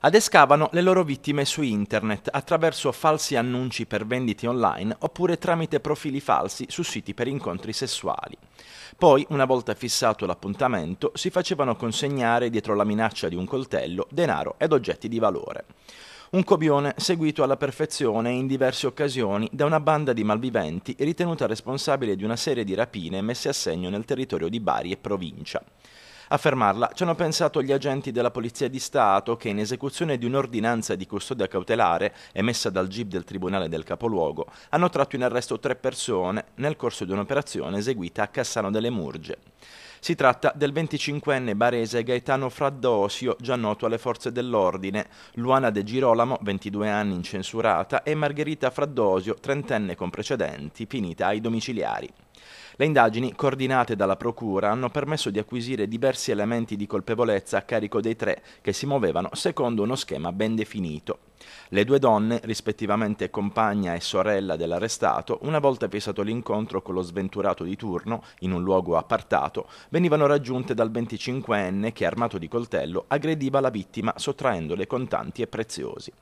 Adescavano le loro vittime su internet attraverso falsi annunci per vendite online oppure tramite profili falsi su siti per incontri sessuali. Poi, una volta fissato l'appuntamento, si facevano consegnare, dietro la minaccia di un coltello, denaro ed oggetti di valore. Un copione seguito alla perfezione in diverse occasioni da una banda di malviventi ritenuta responsabile di una serie di rapine messe a segno nel territorio di Bari e provincia. A fermarla ci hanno pensato gli agenti della Polizia di Stato che in esecuzione di un'ordinanza di custodia cautelare emessa dal GIP del Tribunale del Capoluogo hanno tratto in arresto tre persone nel corso di un'operazione eseguita a Cassano delle Murge. Si tratta del 25enne barese Gaetano Fraddosio, già noto alle forze dell'ordine, Luana De Girolamo, 22 anni incensurata, e Margherita Fraddosio, trentenne con precedenti, finita ai domiciliari. Le indagini, coordinate dalla Procura, hanno permesso di acquisire diversi elementi di colpevolezza a carico dei tre che si muovevano secondo uno schema ben definito. Le due donne, rispettivamente compagna e sorella dell'arrestato, una volta pesato l'incontro con lo sventurato di turno, in un luogo appartato, venivano raggiunte dal 25enne che, armato di coltello, aggrediva la vittima sottraendole contanti e preziosi.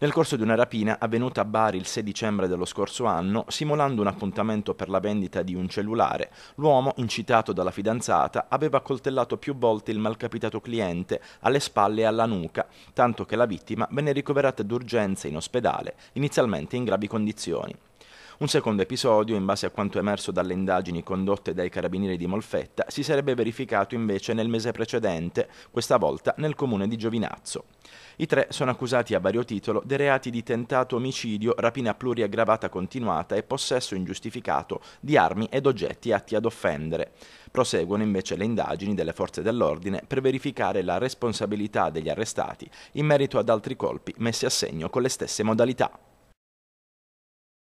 Nel corso di una rapina avvenuta a Bari il 6 dicembre dello scorso anno, simulando un appuntamento per la vendita di un cellulare, l'uomo, incitato dalla fidanzata, aveva coltellato più volte il malcapitato cliente alle spalle e alla nuca, tanto che la vittima venne ricoverata tratta d'urgenza in ospedale, inizialmente in gravi condizioni. Un secondo episodio, in base a quanto emerso dalle indagini condotte dai carabinieri di Molfetta, si sarebbe verificato invece nel mese precedente, questa volta nel comune di Giovinazzo. I tre sono accusati a vario titolo dei reati di tentato omicidio, rapina pluriaggravata continuata e possesso ingiustificato di armi ed oggetti atti ad offendere. Proseguono invece le indagini delle forze dell'ordine per verificare la responsabilità degli arrestati in merito ad altri colpi messi a segno con le stesse modalità.